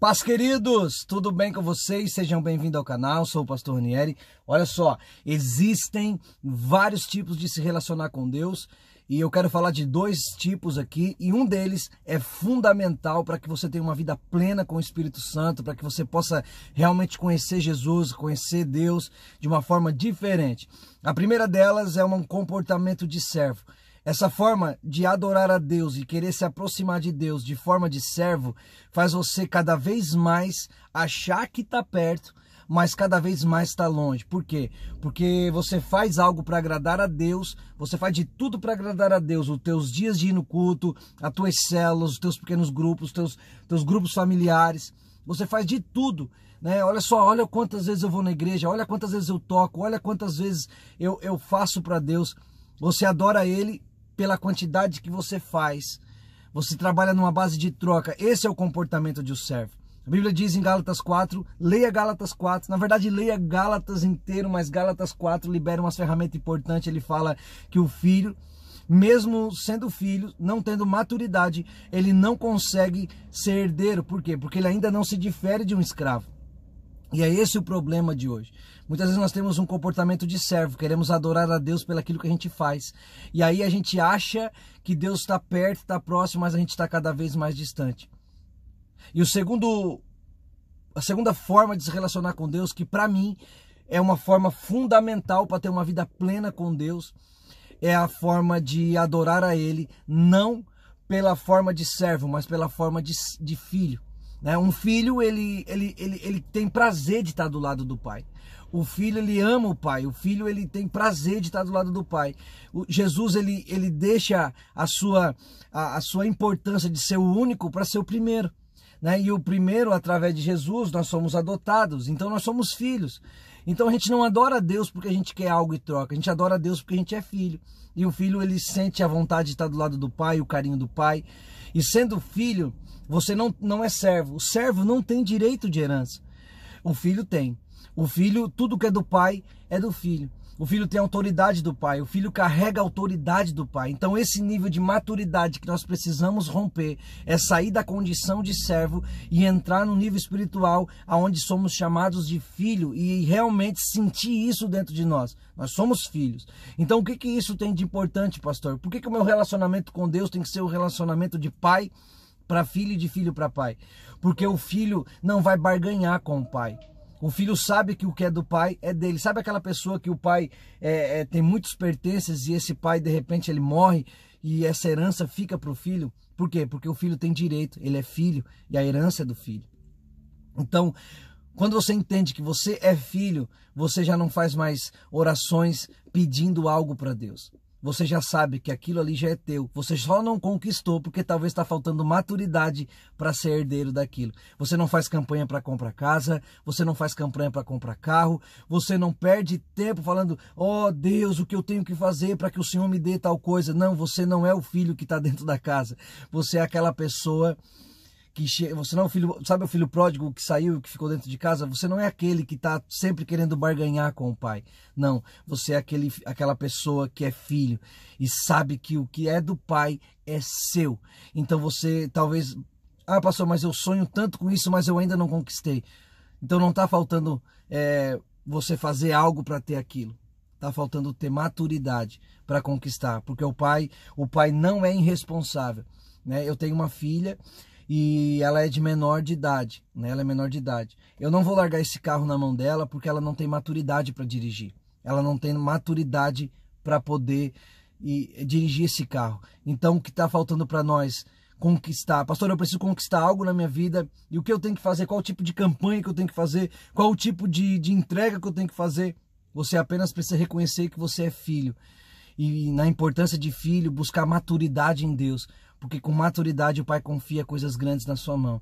Paz queridos, tudo bem com vocês? Sejam bem-vindos ao canal, sou o pastor Nieri. Olha só, existem vários tipos de se relacionar com Deus e eu quero falar de dois tipos aqui e um deles é fundamental para que você tenha uma vida plena com o Espírito Santo, para que você possa realmente conhecer Jesus, conhecer Deus de uma forma diferente. A primeira delas é um comportamento de servo. Essa forma de adorar a Deus e querer se aproximar de Deus de forma de servo faz você cada vez mais achar que está perto, mas cada vez mais está longe. Por quê? Porque você faz algo para agradar a Deus, você faz de tudo para agradar a Deus. Os teus dias de ir no culto, as tuas células, os teus pequenos grupos, os teus, teus grupos familiares. Você faz de tudo. Né? Olha só, olha quantas vezes eu vou na igreja, olha quantas vezes eu toco, olha quantas vezes eu, eu faço para Deus. Você adora Ele pela quantidade que você faz. Você trabalha numa base de troca. Esse é o comportamento de um servo. A Bíblia diz em Gálatas 4, leia Gálatas 4. Na verdade, leia Gálatas inteiro, mas Gálatas 4 libera umas ferramentas importantes. Ele fala que o filho, mesmo sendo filho, não tendo maturidade, ele não consegue ser herdeiro. Por quê? Porque ele ainda não se difere de um escravo. E é esse o problema de hoje. Muitas vezes nós temos um comportamento de servo, queremos adorar a Deus pelaquilo que a gente faz. E aí a gente acha que Deus está perto, está próximo, mas a gente está cada vez mais distante. E o segundo, a segunda forma de se relacionar com Deus, que para mim é uma forma fundamental para ter uma vida plena com Deus, é a forma de adorar a Ele, não pela forma de servo, mas pela forma de, de filho. Né? Um filho, ele, ele, ele, ele tem prazer de estar do lado do pai. O filho, ele ama o pai. O filho, ele tem prazer de estar do lado do pai. O Jesus, ele, ele deixa a sua, a, a sua importância de ser o único para ser o primeiro. Né? E o primeiro, através de Jesus, nós somos adotados. Então, nós somos filhos. Então a gente não adora a Deus porque a gente quer algo e troca, a gente adora a Deus porque a gente é filho. E o filho ele sente a vontade de estar do lado do pai, o carinho do pai. E sendo filho, você não, não é servo. O servo não tem direito de herança. O filho tem. O filho, tudo que é do pai é do filho. O filho tem a autoridade do pai, o filho carrega a autoridade do pai. Então, esse nível de maturidade que nós precisamos romper é sair da condição de servo e entrar no nível espiritual aonde somos chamados de filho e realmente sentir isso dentro de nós. Nós somos filhos. Então, o que, que isso tem de importante, pastor? Por que, que o meu relacionamento com Deus tem que ser o um relacionamento de pai para filho e de filho para pai? Porque o filho não vai barganhar com o pai. O filho sabe que o que é do pai é dele. Sabe aquela pessoa que o pai é, é, tem muitos pertences e esse pai, de repente, ele morre e essa herança fica para o filho? Por quê? Porque o filho tem direito, ele é filho e a herança é do filho. Então, quando você entende que você é filho, você já não faz mais orações pedindo algo para Deus você já sabe que aquilo ali já é teu. Você só não conquistou porque talvez está faltando maturidade para ser herdeiro daquilo. Você não faz campanha para comprar casa, você não faz campanha para comprar carro, você não perde tempo falando, ó oh, Deus, o que eu tenho que fazer para que o Senhor me dê tal coisa. Não, você não é o filho que está dentro da casa. Você é aquela pessoa que você não é o filho, sabe o filho pródigo que saiu, que ficou dentro de casa, você não é aquele que está sempre querendo barganhar com o pai. Não, você é aquele, aquela pessoa que é filho e sabe que o que é do pai é seu. Então você talvez, ah, pastor, mas eu sonho tanto com isso, mas eu ainda não conquistei. Então não está faltando é, você fazer algo para ter aquilo. Está faltando ter maturidade para conquistar, porque o pai, o pai não é irresponsável. Né? Eu tenho uma filha e ela é de menor de idade, né? Ela é menor de idade. Eu não vou largar esse carro na mão dela porque ela não tem maturidade para dirigir. Ela não tem maturidade para poder e, dirigir esse carro. Então, o que está faltando para nós conquistar. Pastor, eu preciso conquistar algo na minha vida e o que eu tenho que fazer, qual o tipo de campanha que eu tenho que fazer, qual o tipo de, de entrega que eu tenho que fazer. Você apenas precisa reconhecer que você é filho e na importância de filho buscar maturidade em Deus porque com maturidade o Pai confia coisas grandes na sua mão.